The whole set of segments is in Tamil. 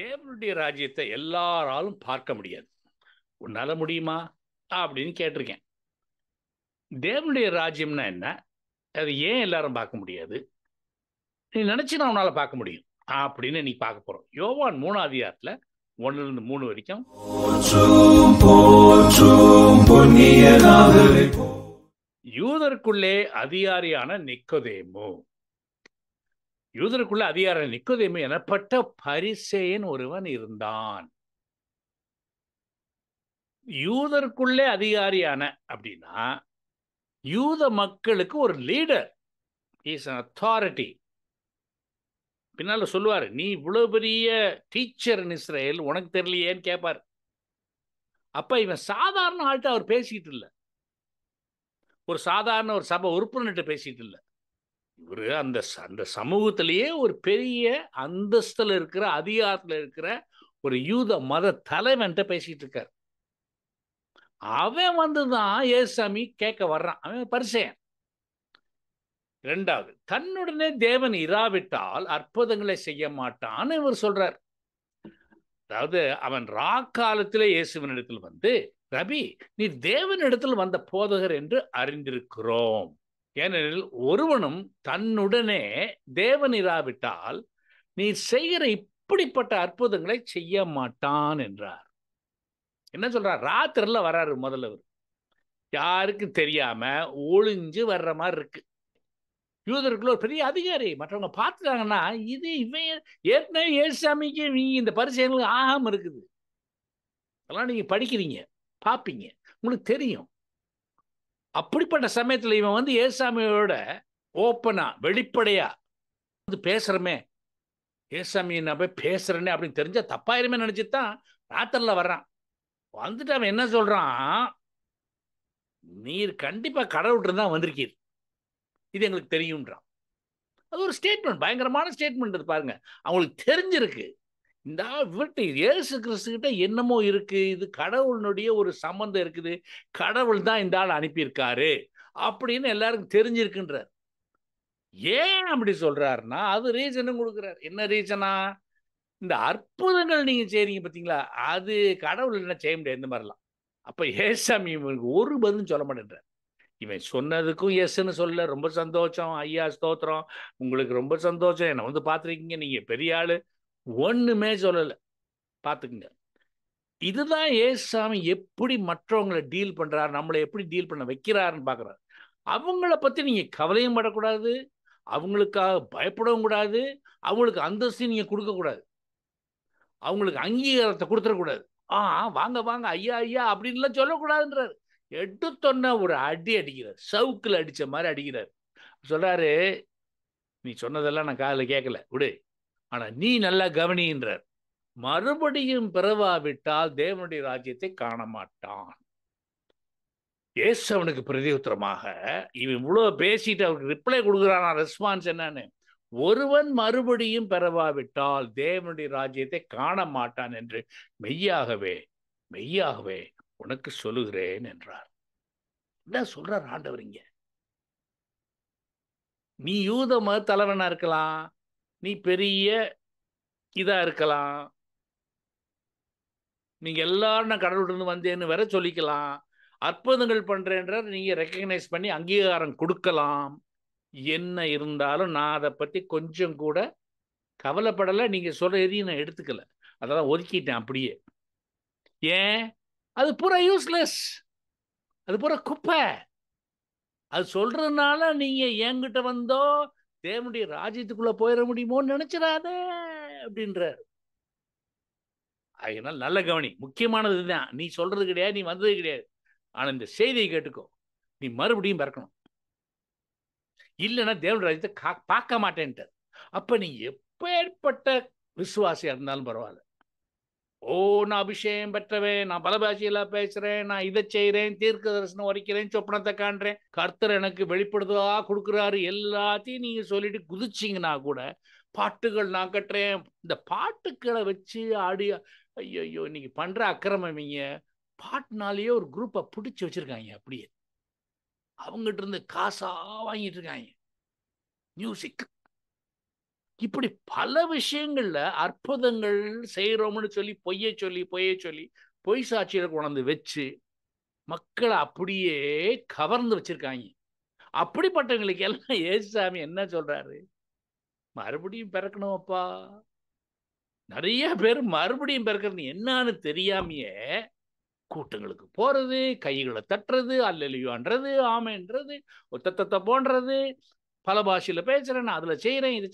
தேவனுடைய ராஜ்யத்தை எல்லாராலும் பார்க்க முடியாது உன்னால முடியுமா அப்படின்னு கேட்டிருக்கேன் தேவனுடைய ராஜ்யம்னா என்ன அது ஏன் எல்லாரும் பார்க்க முடியாது நீ நினச்சி நான் உன்னால் பார்க்க முடியும் அப்படின்னு நீ பார்க்க போகிறோம் யோவான் மூணாவது ஒன்னுலேருந்து மூணு வரைக்கும் யூதருக்குள்ளே அதிகாரியான நிக்கோதேமோ யூதருக்குள்ள அதிகாரம் நிக்கோதேமு எனப்பட்ட பரிசேயன் ஒருவன் இருந்தான் யூதருக்குள்ளே அதிகாரியான அப்படின்னா யூத மக்களுக்கு ஒரு லீடர் இஸ் அன் அத்தாரிட்டி பின்னால் சொல்லுவார் நீ இவ்வளோ பெரிய டீச்சர் இஸ்ரேல் உனக்கு தெரியலையேன்னு கேட்பார் அப்போ இவன் சாதாரண ஆள்கிட்ட அவர் பேசிக்கிட்டு இல்லை ஒரு சாதாரண ஒரு சபை உறுப்பினர்கிட்ட பேசிக்கிட்டு இல்லை இவர் அந்த அந்த சமூகத்திலேயே ஒரு பெரிய அந்தஸ்தில் இருக்கிற அதிகாரத்தில் இருக்கிற ஒரு யூத மத தலைவன்ட்ட பேசிட்டு இருக்கார் அவன் வந்து தான் ஏசாமி கேட்க வர்றான் அவன் பரிசையன் ரெண்டாவது தன்னுடனே தேவன் இராவிட்டால் அற்புதங்களை செய்ய மாட்டான்னு இவர் சொல்றார் அதாவது அவன் ராக்காலத்திலே இயேசுவின் இடத்தில் வந்து ரபி நீ தேவன் இடத்தில் வந்த போதகர் என்று அறிந்திருக்கிறோம் ஏனெனில் ஒருவனும் தன்னுடனே தேவன் இராவிட்டால் நீ செய்கிற இப்படிப்பட்ட அற்புதங்களை செய்ய மாட்டான் என்றார் என்ன சொல்றார் ராத்திரில வர்றாரு முதல்லவர் யாருக்கும் தெரியாம ஒளிஞ்சு வர்ற மாதிரி இருக்கு யூதருக்குள்ள ஒரு பெரிய அதிகாரி மற்றவங்க பார்த்துட்டாங்கன்னா இது இவன் ஏற்கனவே ஏசாமிக்கு நீங்க இந்த பரிசெயல்கள் ஆகாம இருக்குது அதெல்லாம் நீங்க படிக்கிறீங்க பார்ப்பீங்க உங்களுக்கு தெரியும் அப்படிப்பட்ட சமயத்தில் இவன் வந்து ஏசாமியோட ஓப்பனா வெளிப்படையா வந்து பேசுறமே ஏசாமி நான் போய் பேசுறேனே அப்படின்னு தெரிஞ்சா தப்பாயிருமே நினச்சி தான் ராத்திரில வர்றான் வந்துட்டு அவன் என்ன சொல்றான் நீர் கண்டிப்பா கடவுள்கிட்ட தான் வந்திருக்கீர் இது எங்களுக்கு தெரியும்ன்றான் அது ஒரு ஸ்டேட்மெண்ட் பயங்கரமான ஸ்டேட்மெண்ட் பாருங்க அவங்களுக்கு தெரிஞ்சிருக்கு இந்த விட்டு இயேசு கிறிஸ்துக்கிட்ட என்னமோ இருக்கு இது கடவுளினுடைய ஒரு சம்பந்தம் இருக்குது கடவுள் தான் இந்த ஆள் அனுப்பியிருக்காரு அப்படின்னு எல்லாருக்கும் தெரிஞ்சிருக்குன்றார் ஏன் அப்படி சொல்றாருன்னா அது ரீசனும் கொடுக்குறாரு என்ன ரீசனா இந்த அற்புதங்கள் நீங்க செய்றீங்க பார்த்தீங்களா அது கடவுள் என்ன செய்ய முடியாது இந்த மாதிரிலாம் அப்ப ஏசாமி இவனுக்கு ஒரு பதிலும் சொல்ல மாட்டேன்றார் இவன் சொன்னதுக்கும் எஸ்ன்னு சொல்ல ரொம்ப சந்தோஷம் ஐயா ஸ்தோத்திரம் உங்களுக்கு ரொம்ப சந்தோஷம் என்னை வந்து பார்த்துருக்கீங்க நீங்கள் பெரிய ஆள் ஒன்றுமே சொல்லலை பார்த்துக்குங்க இதுதான் ஏசாமி எப்படி மற்றவங்களை டீல் பண்ணுறாரு நம்மளை எப்படி டீல் பண்ண வைக்கிறாருன்னு பார்க்குறாரு அவங்கள பற்றி நீங்கள் கவலையும் படக்கூடாது அவங்களுக்காக பயப்படவும் கூடாது அவங்களுக்கு அந்தஸ்து நீங்கள் கொடுக்கக்கூடாது அவங்களுக்கு அங்கீகாரத்தை கொடுத்துடக்கூடாது ஆ வாங்க வாங்க ஐயா ஐயா அப்படின்லாம் சொல்லக்கூடாதுன்றார் எடுத்தொன்னே ஒரு அடி அடிக்கிறார் சவுக்கில் அடித்த மாதிரி அடிக்கிறார் சொல்கிறாரு நீ சொன்னதெல்லாம் நான் காதில் கேட்கல விடு ஆனால் நீ நல்லா கவனின்றார் மறுபடியும் பிறவாவிட்டால் தேவனுடைய ராஜ்யத்தை காண மாட்டான் ஏசு அவனுக்கு பிரதி உத்தரமாக இவன் இவ்வளோ பேசிட்டு அவருக்கு ரிப்ளை கொடுக்குறானா ரெஸ்பான்ஸ் என்னன்னு ஒருவன் மறுபடியும் பெறவாவிட்டால் தேவனுடைய ராஜ்யத்தை காண மாட்டான் என்று மெய்யாகவே மெய்யாகவே உனக்கு சொல்லுகிறேன் என்றார் என்ன சொல்றார் ஆண்டவர் இங்க நீ யூத மத தலைவனா இருக்கலாம் நீ பெரிய இதாக இருக்கலாம் நீங்கள் எல்லாரும் நான் கடவுள்கிட்ட வந்தேன்னு வேற சொல்லிக்கலாம் அற்புதங்கள் பண்ணுறேன்றார் நீங்கள் ரெக்கக்னைஸ் பண்ணி அங்கீகாரம் கொடுக்கலாம் என்ன இருந்தாலும் நான் அதை பற்றி கொஞ்சம் கூட கவலைப்படலை நீங்கள் சொல்கிற எதையும் நான் எடுத்துக்கல அதெல்லாம் ஒதுக்கிட்டேன் அப்படியே ஏன் அது பூரா யூஸ்லெஸ் அது பூரா குப்பை அது சொல்கிறதுனால நீங்கள் என்கிட்ட வந்தோ தேவனுடைய ராஜ்யத்துக்குள்ள போயிட முடியுமோன்னு நினைச்சிடாத அப்படின்றார் அதனால் நல்ல கவனி முக்கியமானது தான் நீ சொல்றது கிடையாது நீ வந்தது கிடையாது ஆனால் இந்த செய்தியை கேட்டுக்கோ நீ மறுபடியும் பறக்கணும் இல்லைன்னா தேவன் ராஜ்யத்தை கா பார்க்க மாட்டேன்ட்டார் அப்போ நீ எப்பேற்பட்ட விசுவாசியாக இருந்தாலும் பரவாயில்ல ஓ நான் அபிஷேகம் பெற்றவேன் நான் பல பேசுறேன் நான் இதை செய்யறேன் தீர்க்க தரிசனம் உரைக்கிறேன் சொப்பனத்தை காண்றேன் கர்த்தர் எனக்கு வெளிப்படுதா கொடுக்குறாரு எல்லாத்தையும் நீங்க சொல்லிட்டு குதிச்சிங்கன்னா கூட பாட்டுகள் நான் கட்டுறேன் இந்த பாட்டுக்களை வச்சு ஆடி ஐயோ நீங்க பண்ற அக்கிரமீங்க பாட்டுனாலேயே ஒரு குரூப்பை பிடிச்சி வச்சிருக்காங்க அப்படியே அவங்ககிட்ட இருந்து காசா வாங்கிட்டு இருக்காங்க மியூசிக் இப்படி பல விஷயங்கள்ல அற்புதங்கள் செய்யறோம்னு சொல்லி பொய்ய சொல்லி பொய்ய சொல்லி பொய் சாட்சியில கொண்டாந்து வச்சு மக்களை அப்படியே கவர்ந்து வச்சிருக்காங்க அப்படிப்பட்டவங்களுக்கு எல்லாம் ஏசுசாமி என்ன சொல்றாரு மறுபடியும் பிறக்கணும் அப்பா நிறைய பேர் மறுபடியும் பிறக்கிறது என்னன்னு தெரியாமையே கூட்டங்களுக்கு போறது கைகளை தட்டுறது அல்லலியோன்றது ஆமைன்றது ஒத்தத்தத்தை போன்றது பல பாஷையில் பேசுறேன் அதில் செய்கிறேன் இது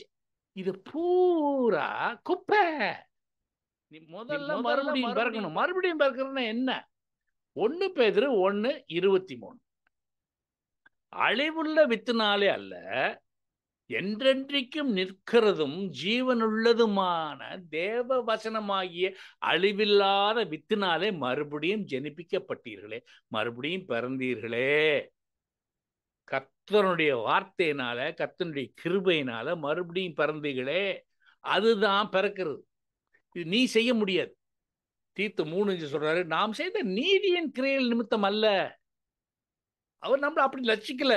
இது பூரா குப்பை முதல்ல மறுபடியும் பிறக்கணும் மறுபடியும் பிறக்கிறதுனா என்ன ஒன்று பேதிரு ஒன்று இருபத்தி மூணு அழிவுள்ள வித்துனாலே அல்ல என்றென்றைக்கும் நிற்கிறதும் ஜீவனுள்ளதுமான தேவ வசனமாகிய அழிவில்லாத வித்தினாலே மறுபடியும் ஜெனிப்பிக்கப்பட்டீர்களே மறுபடியும் பிறந்தீர்களே கத்தனுடைய வார்த்தையினால கத்தனுடைய கிருபையினால மறுபடியும் பிறந்தீங்களே அதுதான் பிறக்கிறது இது நீ செய்ய முடியாது தீர்த்து மூணுஞ்சு சொல்றாரு நாம் செய்த நீதியின் கிரியல் நிமித்தம் அல்ல அவர் நம்மளை அப்படி லட்சிக்கல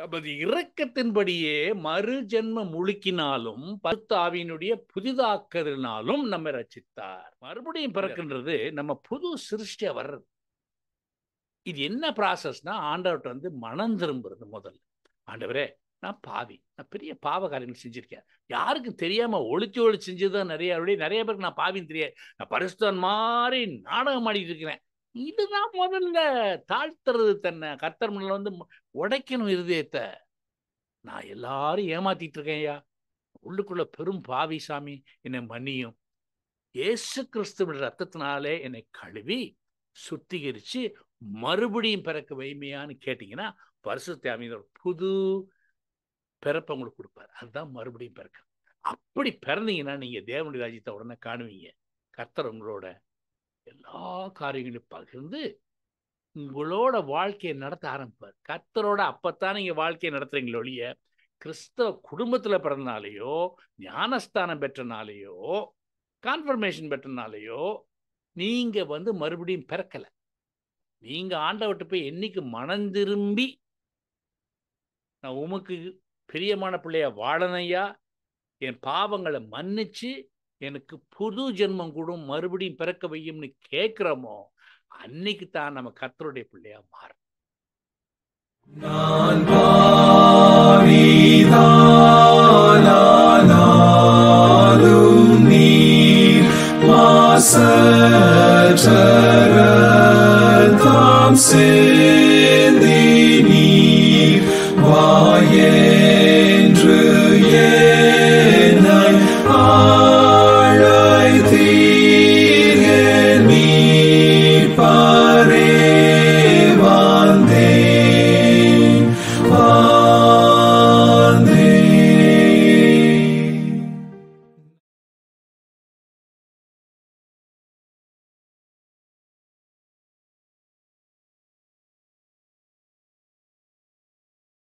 நமது இறக்கத்தின்படியே மறு ஜென்மம் முழுக்கினாலும் பருத்தாவினுடைய புதிதாக்குறதுனாலும் நம்ம ரச்சித்தார் மறுபடியும் பிறக்கின்றது நம்ம புது சிருஷ்டியா வர்றது இது என்ன ப்ராசஸ்னா ஆண்டவர்கிட்ட வந்து மனம் திரும்புறது முதல்ல ஆண்டவரே நான் பாவி நான் பெரிய பாவ காரியங்கள் செஞ்சுருக்கேன் யாருக்கும் தெரியாமல் ஒழிச்சு ஒழிச்சு செஞ்சுதான் நிறைய அப்படியே நிறைய பேருக்கு நான் பாவின்னு தெரியாது நான் பரிசுத்தன் மாதிரி நாடகம் ஆடிக்கிட்டு இருக்கிறேன் இதுதான் முதல்ல தாழ்த்துறது தன்னை கர்த்தர் முன்னில் வந்து உடைக்கணும் இருதயத்தை நான் எல்லாரும் ஏமாத்திட்டு இருக்கேன் ஐயா உள்ளுக்குள்ள பெரும் பாவி சாமி என்னை மன்னியும் இயேசு கிறிஸ்துவின் ரத்தத்தினாலே என்னை கழுவி சுத்திகரித்து மறுபடியும் பிறக்க வைமையான்னு கேட்டிங்கன்னா பரிசுத்தி அமைந்தவர் புது பிறப்பை உங்களுக்கு கொடுப்பார் அதுதான் மறுபடியும் பிறக்க அப்படி பிறந்தீங்கன்னா நீங்கள் தேவனுடைய ராஜ்யத்தை உடனே காணுவீங்க கர்த்தர் உங்களோட எல்லா காரியங்களையும் பகிர்ந்து உங்களோட வாழ்க்கையை நடத்த ஆரம்பிப்பார் கர்த்தரோட அப்பத்தான் நீங்கள் வாழ்க்கையை நடத்துகிறீங்களோ ஒழிய கிறிஸ்தவ குடும்பத்தில் பிறந்தனாலேயோ ஞானஸ்தானம் பெற்றனாலேயோ கான்ஃபர்மேஷன் பெற்றனாலேயோ நீங்கள் வந்து மறுபடியும் பிறக்கலை நீங்கள் ஆண்டவர்கிட்ட போய் என்னைக்கு மனம் திரும்பி நான் உமக்கு பிரியமான பிள்ளையா வாழனையா என் பாவங்களை மன்னிச்சு எனக்கு புது ஜென்மம் கூட மறுபடியும் பிறக்க வையும்னு கேட்குறோமோ அன்னைக்கு தான் நம்ம கத்தருடைய பிள்ளையா மாறும் நான் see.